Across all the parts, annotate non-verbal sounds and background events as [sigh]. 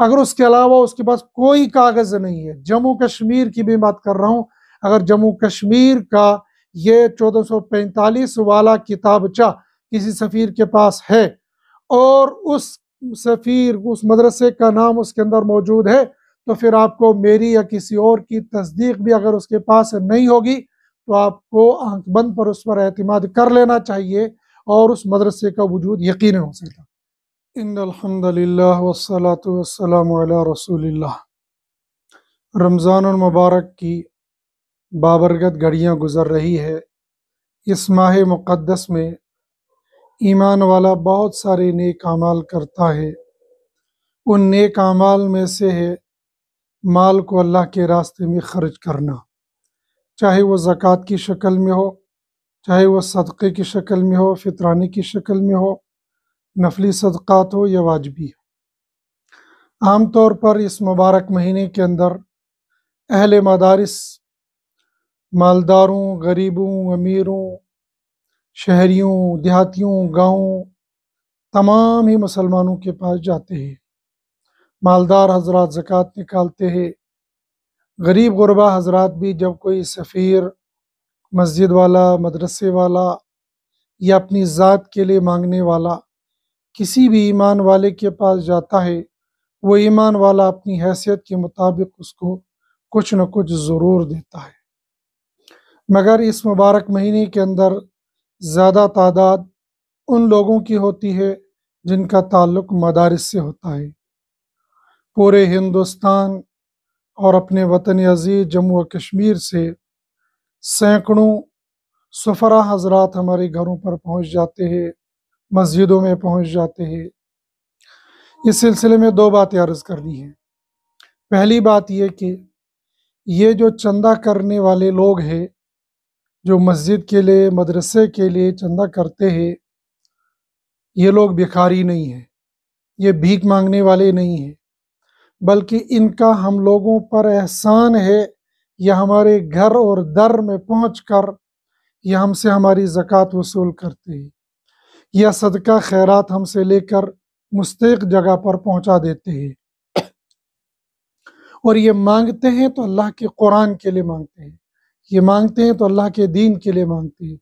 अगर उसके अलावा उसके पास कोई कागज़ नहीं है जम्मू कश्मीर की भी बात कर रहा हूँ अगर जम्मू कश्मीर का ये 1445 वाला किताबचा किसी सफ़ीर के पास है और उस सफ़ीर उस मदरसे का नाम उसके अंदर मौजूद है तो फिर आपको मेरी या किसी और की तस्दीक भी अगर उसके पास नहीं होगी तो आपको आंख बंद पर उस पर अहतमाद कर लेना चाहिए और उस मदरसे का वजूद यकीन हो सकता इन अल्हम्दुलिल्लाह वस्सलातु वस्सलामु अला रमज़ान मुबारक की बाबरगत घड़ियाँ गुज़र रही है इस माह मुक़दस में ईमान वाला बहुत सारे नेक अमाल करता है उन नेक अमाल में से है माल को अल्लाह के रास्ते में खर्च करना चाहे वो ज़क़़त की शक्ल में हो चाहे वो सदक़े की शक्ल में हो फ़ितरानी की शक्ल में हो नफली सदक़ात हो या वाजबी हो आम तौर पर इस मुबारक महीने के अंदर अहल मदारस मालदारों गरीबों अमीरों शहरीों देहातियों गाँवों तमाम ही मुसलमानों के पास जाते हैं मालदार हजरात ज़क़़त निकालते हैं गरीब गुरबा हजरात भी जब कोई सफ़ीर मस्जिद वाला मदरसे वाला या अपनी ज़ात के लिए मांगने वाला किसी भी ईमान वाले के पास जाता है वो ईमान वाला अपनी हैसियत के मुताबिक उसको कुछ न कुछ ज़रूर देता है मगर इस मुबारक महीने के अंदर ज़्यादा तादाद उन लोगों की होती है जिनका ताल्लुक मदारस से होता है पूरे हिंदुस्तान और अपने वतन अजीज़ जम्मू और कश्मीर से सैकड़ों सफरा हजरात हमारे घरों पर पहुंच जाते हैं मस्जिदों में पहुंच जाते हैं इस सिलसिले में दो बातें अर्ज करनी है पहली बात यह कि ये जो चंदा करने वाले लोग हैं जो मस्जिद के लिए मदरसे के लिए चंदा करते हैं ये लोग भिखारी नहीं हैं ये भीख मांगने वाले नहीं हैं बल्कि इनका हम लोगों पर एहसान है यह हमारे घर और दर में पहुँच कर यह हमसे हमारी ज़क़़त वसूल करते हैं यह सदका खैरात हमसे लेकर मुस्तक जगह पर पहुंचा देते हैं और ये मांगते हैं तो अल्लाह के कुरान के लिए मांगते हैं ये मांगते हैं तो अल्लाह के दीन के लिए मांगते हैं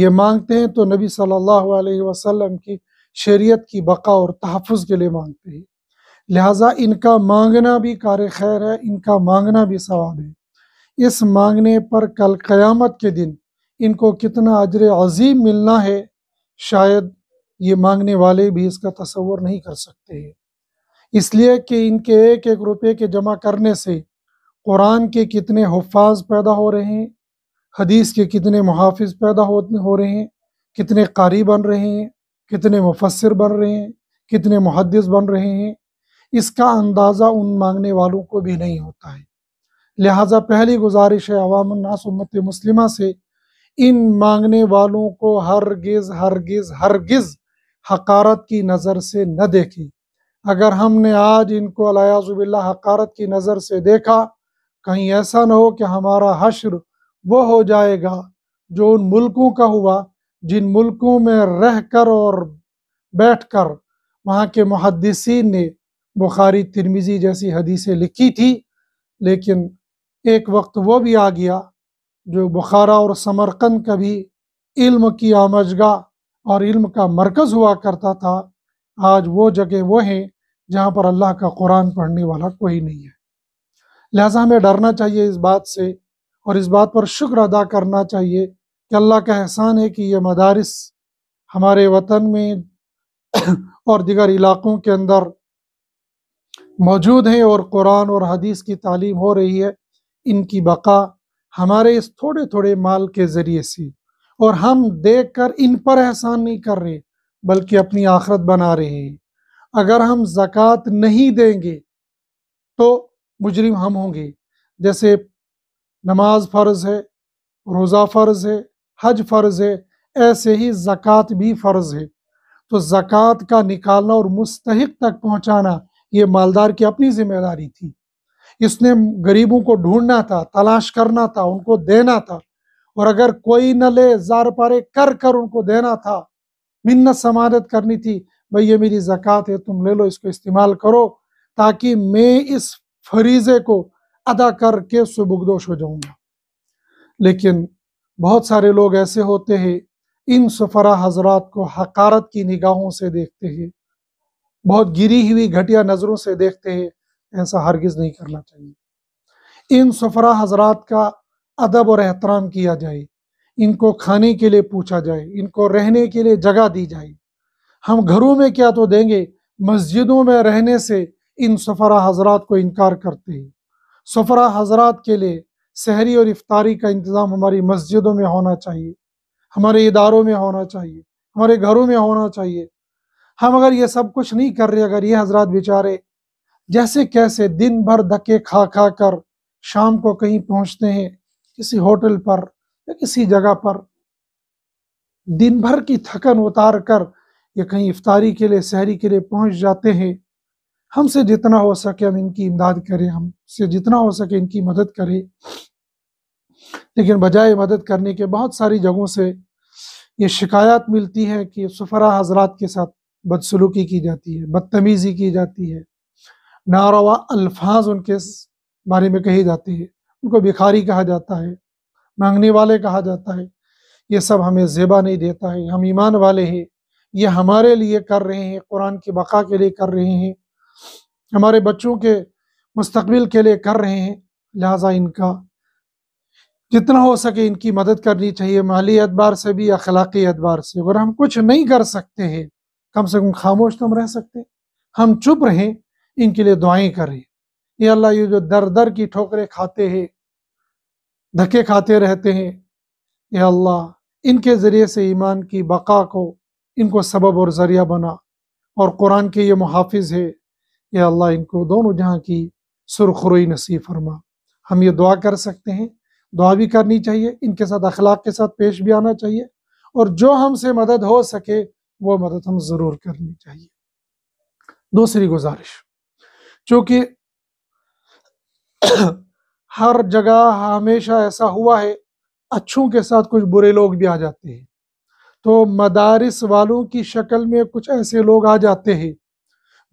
ये मांगते हैं तो नबी सल्लल्लाहु अलैहि वसल्लम की शरीयत की बका और तहफ़ के लिए मांगते हैं लिहाजा इनका मांगना भी कार खैर है इनका मांगना भी सवाब है इस मांगने पर कल क़यामत के दिन इनको कितना अजर अजीम मिलना है शायद ये मांगने वाले भी इसका तस्वर नहीं कर सकते हैं इसलिए कि इनके एक एक रुपये के जमा करने से कुरान के कितने हफाज पैदा हो रहे हैं हदीस के कितने मुहाफ़ पैदा हो हो रहे हैं कितने कारी बन रहे हैं कितने मुफसर बन रहे हैं कितने मुहदस बन रहे हैं इसका अंदाज़ा उन मांगने वालों को भी नहीं होता है लिहाजा पहली गुजारिश है अवामनासमत मुस्लिमा से इन मांगने वालों को हरगिज हरगिज हरगिज हकारत की नज़र से न देखें अगर हमने आज इनको अलायाजुबिल्ला हकारत की नज़र से देखा कहीं ऐसा ना हो कि हमारा हश्र वो हो जाएगा जो उन मुल्कों का हुआ जिन मुल्कों में रह कर और बैठ कर वहाँ के मुहदसिन ने बुखारी तिरमिज़ी जैसी हदीसें लिखी थी लेकिन एक वक्त वो भी आ गया जो बुखारा और समरकंद का भी इल्म की आमजगा और इल्म का मरकज़ हुआ करता था आज वो जगह वो हैं जहाँ पर अल्लाह का कुरान पढ़ने वाला कोई नहीं है लिहाजा हमें डरना चाहिए इस बात से और इस बात पर शुक्र अदा करना चाहिए कि अल्लाह का एहसान है कि ये मदारस हमारे वतन में [coughs] और दिगर इलाक़ों के अंदर मौजूद हैं और कुरान और हदीस की तालीम हो रही है इनकी बका हमारे इस थोड़े थोड़े माल के ज़रिए से और हम देख कर इन पर एहसान नहीं कर रहे बल्कि अपनी आखरत बना रहे हैं अगर हम जक़ात नहीं देंगे तो मुजरिम हम होंगे जैसे नमाज फ़र्ज़ है रोज़ा फ़र्ज़ है हज फ़र्ज़ है ऐसे ही जक़ात भी फ़र्ज़ है तो जक़ात का निकालना और मुस्तक तक पहुँचाना ये मालदार की अपनी ज़िम्मेदारी थी इसने गरीबों को ढूंढना था तलाश करना था उनको देना था और अगर कोई न ले जार पारे कर कर उनको देना था मिन्नत समादत करनी थी भाई ये मेरी जक़ात है तुम ले लो इसको इस्तेमाल करो ताकि मैं इस फरीज़े को अदा करके सुबुगदोश हो जाऊंगा लेकिन बहुत सारे लोग ऐसे होते हैं इन सफरा हजरात को हकारत की निगाहों से देखते हैं बहुत गिरी हुई घटिया नज़रों से देखते हैं ऐसा हरगिज़ नहीं करना चाहिए इन सफरा हजरात का अदब और एहतराम किया जाए इनको खाने के लिए पूछा जाए इनको रहने के लिए जगह दी जाए हम घरों में क्या तो देंगे मस्जिदों में रहने से इन सफरा हजरात को इनकार करते हैं सफरा हजरात के लिए शहरी और इफ्तारी का इंतज़ाम हमारी मस्जिदों में होना चाहिए हमारे इदारों में होना चाहिए हमारे घरों में होना चाहिए हम अगर ये सब कुछ नहीं कर रहे अगर ये हजरात बेचारे जैसे कैसे दिन भर धक्के खा खा कर शाम को कहीं पहुंचते हैं किसी होटल पर या किसी जगह पर दिन भर की थकन उतार कर या कहीं इफ्तारी के लिए शहरी के लिए पहुंच जाते हैं हमसे जितना हो सके हम इनकी इमदाद करें हमसे जितना हो सके इनकी मदद करें लेकिन बजाय मदद करने के बहुत सारी जगहों से ये शिकायत मिलती है कि सफरा हजरात के साथ बदसलूकी की जाती है बदतमीज़ी की जाती है नारवा अल्फाज उनके बारे में कही जाती है उनको भिखारी कहा जाता है मांगने वाले कहा जाता है ये सब हमें जेबा नहीं देता है हम ईमान वाले हैं ये हमारे लिए कर रहे हैं कुरान की बका के लिए कर रहे हैं हमारे बच्चों के मुस्तबिल के लिए कर रहे हैं लिहाजा इनका जितना हो सके इनकी मदद करनी चाहिए माली अतबार से भी अखलाकी एतबार से अगर हम कुछ नहीं कर सकते हैं कम से कम खामोश तो हम रह सकते हम चुप रहें इनके लिए दुआएं करें ये अल्लाह ये जो दर दर की ठोकरें खाते हैं धक्के खाते रहते हैं ये अल्लाह इनके ज़रिए से ईमान की बका को इनको सबब और ज़रिया बना और कुरान के ये मुहाफ़ है ये अल्लाह इनको दोनों जहाँ की सुरखरोई नसीब फरमा हम ये दुआ कर सकते हैं दुआ भी करनी चाहिए इनके साथ अखलाक के साथ पेश भी आना चाहिए और जो हमसे मदद हो सके वो मदद हम ज़रूर करनी चाहिए दूसरी गुजारिश क्योंकि [coughs] हर जगह हमेशा ऐसा हुआ है अच्छों के साथ कुछ बुरे लोग भी आ जाते हैं तो मदारस वालों की शक्ल में कुछ ऐसे लोग आ जाते हैं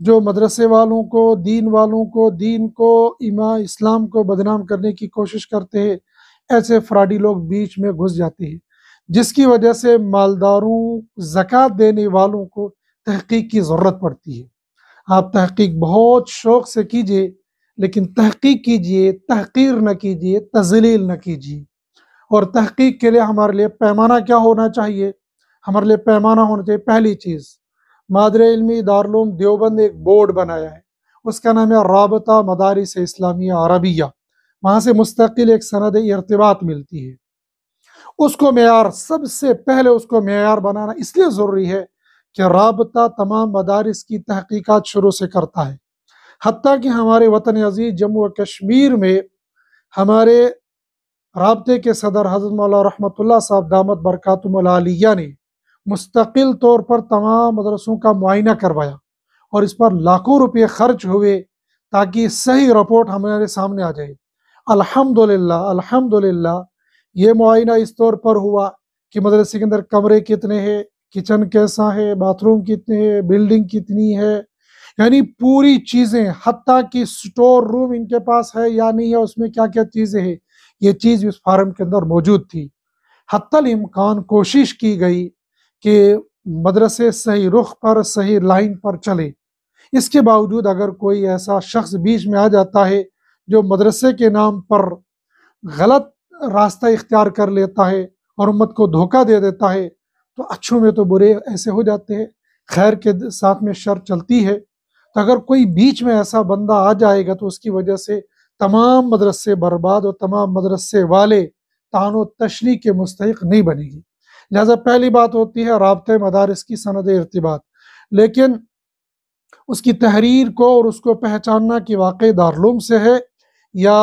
जो मदरसे वालों को दीन वालों को दीन को इमा इस्लाम को बदनाम करने की कोशिश करते हैं ऐसे फ्राडी लोग बीच में घुस जाते हैं जिसकी वजह से मालदारों जक़ात देने वालों को तहकीक की ज़रूरत पड़ती है आप तहकीक बहुत शौक़ से कीजिए लेकिन तहकीक कीजिए तहकीर न कीजिए तजलील न कीजिए और तहकीक के लिए हमारे लिए पैमाना क्या होना चाहिए हमारे लिए पैमाना होना चाहिए पहली चीज़ मादर इलमी दारूम देवबंद एक बोर्ड बनाया है उसका नाम है रबता मदारस इस्लामिया अरबिया वहाँ से मुस्तकिल एक सनद इरतबात मिलती है उसको मैार सबसे पहले उसको मैार बनाना इसलिए ज़रूरी है कि रबता तमाम मदारस की तहकीकत शुरू से करता है हती कि हमारे वतन अजीज़ जम्मू और कश्मीर में हमारे रबते के सदर हजरत मौला रहमतुल्ला साहब दामद बरकतमलिया ने मुस्तकिल तौर पर तमाम मदरसों का मुआयना करवाया और इस पर लाखों रुपये खर्च हुए ताकि सही रिपोर्ट हमारे सामने आ जाए अल्हम्दुलिल्लाह अल्हम्दुलिल्लाह ये मुआयना इस तौर पर हुआ कि मदरसे के अंदर कमरे कितने हैं किचन कैसा है बाथरूम कितने है बिल्डिंग कितनी है यानी पूरी चीज़ें हती की स्टोर रूम इनके पास है या नहीं है उसमें क्या क्या चीज़ें हैं ये चीज़ इस फार्म के अंदर मौजूद थी हत्तल इम्कान कोशिश की गई कि मदरसे सही रुख पर सही लाइन पर चले इसके बावजूद अगर कोई ऐसा शख्स बीच में आ जाता है जो मदरसे के नाम पर गलत रास्ता इख्तियार कर लेता है और उम्मत को धोखा दे देता है तो अच्छों में तो बुरे ऐसे हो जाते हैं खैर के साथ में शर चलती है तो अगर कोई बीच में ऐसा बंदा आ जाएगा तो उसकी वजह से तमाम मदरसे बर्बाद और तमाम मदरसे वाले तान तशरी के मुस्तक नहीं बनेगी लिहाजा पहली बात होती है रबते मदारस की सनद इरतबात लेकिन उसकी तहरीर को और उसको पहचानना कि वाकई दारूम से है या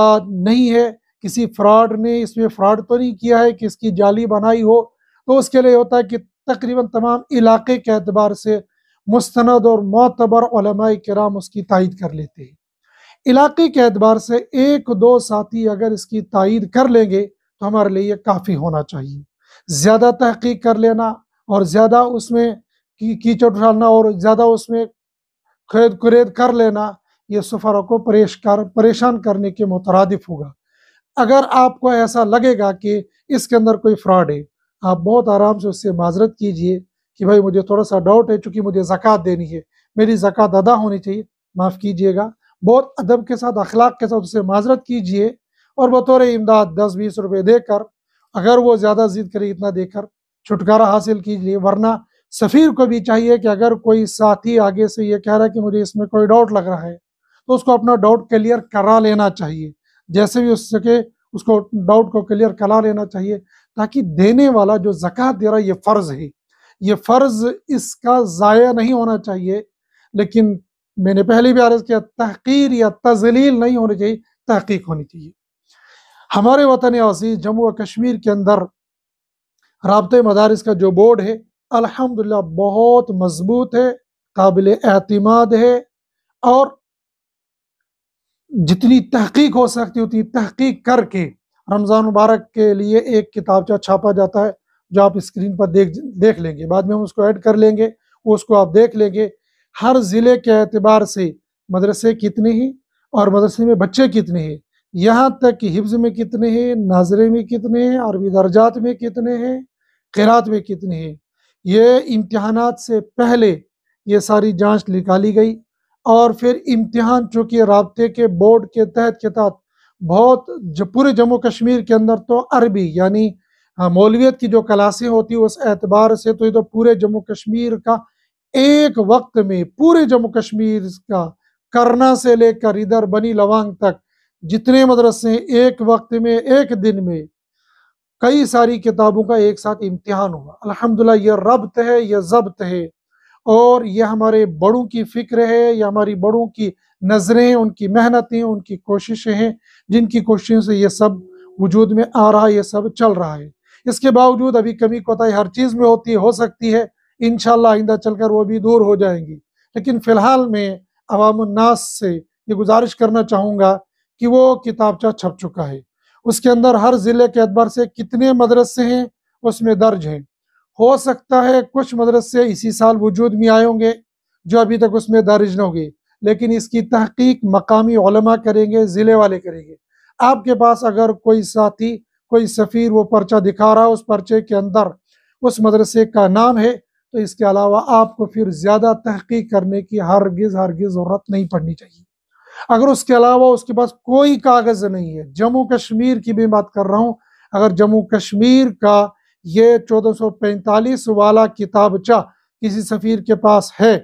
नहीं है किसी फ्रॉड ने इसमें फ्रॉड तो नहीं किया है कि इसकी जाली बनाई हो तो उसके लिए होता है कि तकरीबन तमाम इलाके के अतबार से मुस्ंद और मोतबर कराम उसकी तइद कर लेते हैं इलाके के अतबार से एक दो साथी अगर इसकी तइद कर लेंगे तो हमारे लिए काफ़ी होना चाहिए ज़्यादा तहकीक कर लेना और ज़्यादा उसमें की कीचड़ उठाना और ज़्यादा उसमें खरीद कुरेद कर लेना ये सफ़रों को परेश कर परेशान करने के मुतरद होगा अगर आपको ऐसा लगेगा कि इसके अंदर कोई फ्रॉड है आप बहुत आराम से उससे माजरत कीजिए कि भाई मुझे थोड़ा सा डाउट है चूँकि मुझे ज़क़़त देनी है मेरी ज़क़़त अदा होनी चाहिए माफ़ कीजिएगा बहुत अदब के साथ अखलाक के साथ उससे माजरत कीजिए और बतौर इमदाद दस बीस रुपये देकर अगर वो ज़्यादा ज़िद करे इतना देकर छुटकारा हासिल कीजिए वरना सफ़ीर को भी चाहिए कि अगर कोई साथी आगे से ये कह रहा है कि मुझे इसमें कोई डाउट लग रहा है तो उसको अपना डाउट क्लियर करा लेना चाहिए जैसे भी के उसको डाउट को क्लियर करा लेना चाहिए ताकि देने वाला जो जक़ात दे रहा है ये फ़र्ज़ है ये फ़र्ज़ इसका ज़ाया नहीं होना चाहिए लेकिन मैंने पहले भी आरज़ किया तहकीर या तजलील नहीं होनी चाहिए तहकीक होनी चाहिए हमारे वतन अजीज़ जम्मू और कश्मीर के अंदर रबत मदारस का जो बोर्ड है अलहमदिल्ला बहुत मजबूत है काबिल एतमाद है और जितनी तहकीक हो सकती उतनी तहकीक करके रमज़ान मुबारक के लिए एक किताब छापा जाता है जो आप स्क्रीन पर देख देख लेंगे बाद में हम उसको ऐड कर लेंगे उसको आप देख लेंगे हर ज़िले के अतबार से मदरसे कितने हैं और मदरसे में बच्चे कितने हैं यहाँ तक कि हिफ्ज़ में कितने हैं नाजरे में कितने हैं अरबी दर्जात में कितने हैं किरात में कितने हैं ये इम्तहान से पहले ये सारी जांच निकाली गई और फिर इम्तहान चूँकि रबते के बोर्ड के तहत के तहत बहुत जो पूरे जम्मू कश्मीर के अंदर तो अरबी यानी मौलवियत की जो क्लासें होती है उस एतबार से तो ये तो पूरे जम्मू कश्मीर का एक वक्त में पूरे जम्मू कश्मीर का करना से लेकर इधर बनी लवांग तक जितने मदरसे एक वक्त में एक दिन में कई सारी किताबों का एक साथ इम्तिहान हुआ अल्हम्दुलिल्लाह ये रब्त है यह जब्त है और यह हमारे बड़ों की फ़िक्र है यह हमारी बड़ों की नज़रें उनकी मेहनतें उनकी कोशिशें हैं जिनकी कोशिशों से ये सब वजूद में आ रहा है ये सब चल रहा है इसके बावजूद अभी कमी कोताही हर चीज़ में होती हो सकती है इन आइंदा चलकर वो भी दूर हो जाएंगी लेकिन फ़िलहाल मैं अवामनास से ये गुजारिश करना चाहूँगा कि वो किताबचा छप चुका है उसके अंदर हर ज़िले के अतबार से कितने मदरसे हैं उसमें दर्ज हैं हो सकता है कुछ मदरसे इसी साल वजूद में आए होंगे जो अभी तक उसमें दर्ज न होंगे लेकिन इसकी तहकीक मकामी करेंगे ज़िले वाले करेंगे आपके पास अगर कोई साथी कोई सफ़ीर वो पर्चा दिखा रहा है उस पर्चे के अंदर उस मदरसे का नाम है तो इसके अलावा आपको फिर ज़्यादा तहकीक करने की हरगज हरगिज़ ज़रूरत नहीं पड़नी चाहिए अगर उसके अलावा उसके पास कोई कागज़ नहीं है जम्मू कश्मीर की भी बात कर रहा हूँ अगर जम्मू कश्मीर का ये पैंतालीस वाला किताबचा किसी सफ़ीर के पास है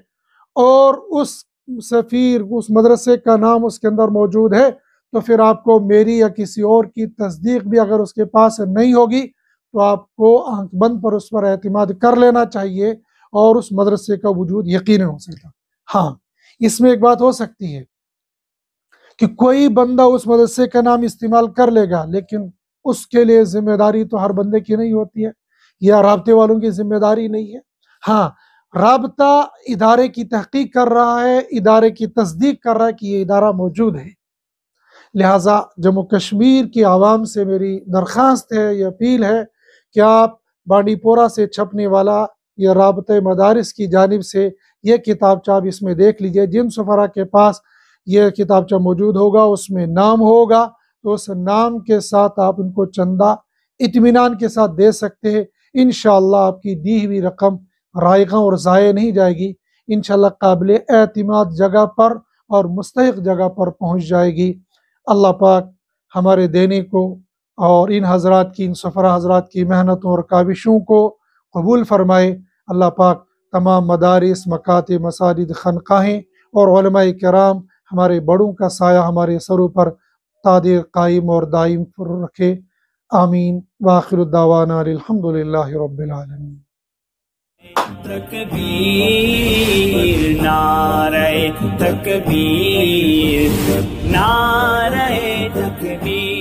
और उस सफ़ीर उस मदरसे का नाम उसके अंदर मौजूद है तो फिर आपको मेरी या किसी और की तस्दीक भी अगर उसके पास नहीं होगी तो आपको आंख बंद पर उस पर अहतमाद कर लेना चाहिए और उस मदरसे का वजूद यकीन हो सकता हाँ इसमें एक बात हो सकती है कि कोई बंदा उस मदरसे का नाम इस्तेमाल कर लेगा लेकिन उसके लिए जिम्मेदारी तो हर बंदे की नहीं होती है या रबते वालों की जिम्मेदारी नहीं है हाँ रबता इदारे की तहकीक कर रहा है इदारे की तस्दीक कर रहा है कि ये इदारा मौजूद है लिहाजा जम्मू कश्मीर की आवाम से मेरी दरख्वास्त है ये अपील है कि आप बांडीपोरा से छपने वाला ये रबत मदारस की जानब से यह किताबचा आप इसमें देख लीजिए जिन सफ़रा के पास ये किताबचा मौजूद होगा उसमें नाम होगा तो उस नाम के साथ आप उनको चंदा इतमान के साथ दे सकते हैं इन आपकी दी हुई रकम रायगा और ज़ाय नहीं जाएगी इन काबिल अतमाद जगह पर और मुस्तक जगह पर पहुँच जाएगी अल्लाह पाक हमारे देने को और इन हजरात की इन सफ़रा हजरात की मेहनतों और काविशों को कबूल फरमाए अल्लाह पाक तमाम मदारस मकात मसाजिद खनकाहें और कराम हमारे बड़ों का साया हमारे सरों पर ताद कायम और दायम रखे आमीन वाखिर दावाना अलहमदिल्ला रबालमीन तकबीर नारे तकबीर नारे तकबीर